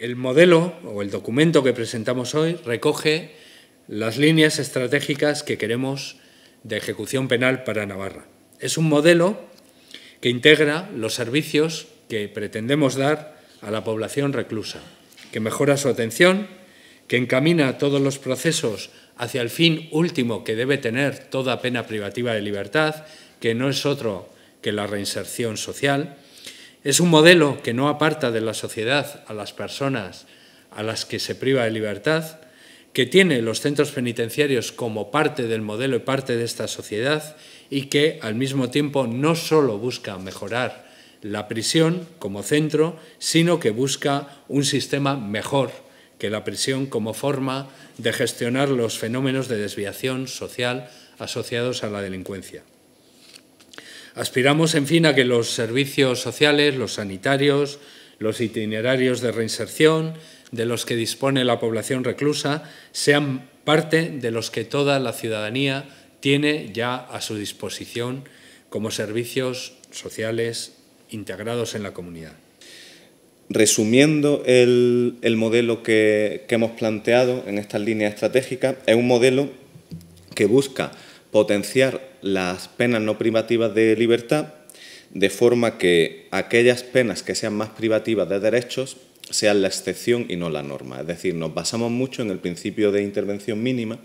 El modelo o el documento que presentamos hoy recoge las líneas estratégicas que queremos de ejecución penal para Navarra. Es un modelo que integra los servicios que pretendemos dar a la población reclusa, que mejora su atención, que encamina todos los procesos hacia el fin último que debe tener toda pena privativa de libertad, que no es otro que la reinserción social, es un modelo que no aparta de la sociedad a las personas a las que se priva de libertad, que tiene los centros penitenciarios como parte del modelo y parte de esta sociedad y que al mismo tiempo no solo busca mejorar la prisión como centro, sino que busca un sistema mejor que la prisión como forma de gestionar los fenómenos de desviación social asociados a la delincuencia. Aspiramos, en fin, a que los servicios sociales, los sanitarios, los itinerarios de reinserción, de los que dispone la población reclusa, sean parte de los que toda la ciudadanía tiene ya a su disposición como servicios sociales integrados en la comunidad. Resumiendo el, modelo que, que hemos planteado en esta línea estratégica, es un modelo que busca potenciar las penas no privativas de libertad de forma que aquellas penas que sean más privativas de derechos sean la excepción y no la norma. Es decir, nos basamos mucho en el principio de intervención mínima,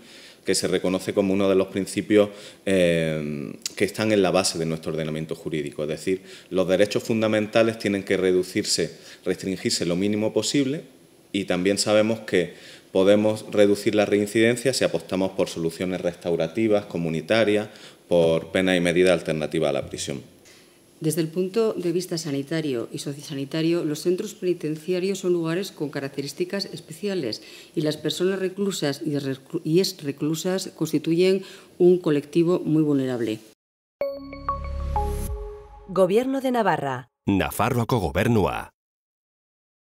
que se reconoce como uno de los principios eh, que están en la base de nuestro ordenamiento jurídico. Es decir, los derechos fundamentales tienen que reducirse, restringirse lo mínimo posible y también sabemos que podemos reducir la reincidencia si apostamos por soluciones restaurativas, comunitarias, por pena y medida alternativa a la prisión. Desde el punto de vista sanitario y sociosanitario, los centros penitenciarios son lugares con características especiales y las personas reclusas y ex reclusas constituyen un colectivo muy vulnerable. Gobierno de Navarra. gobernua.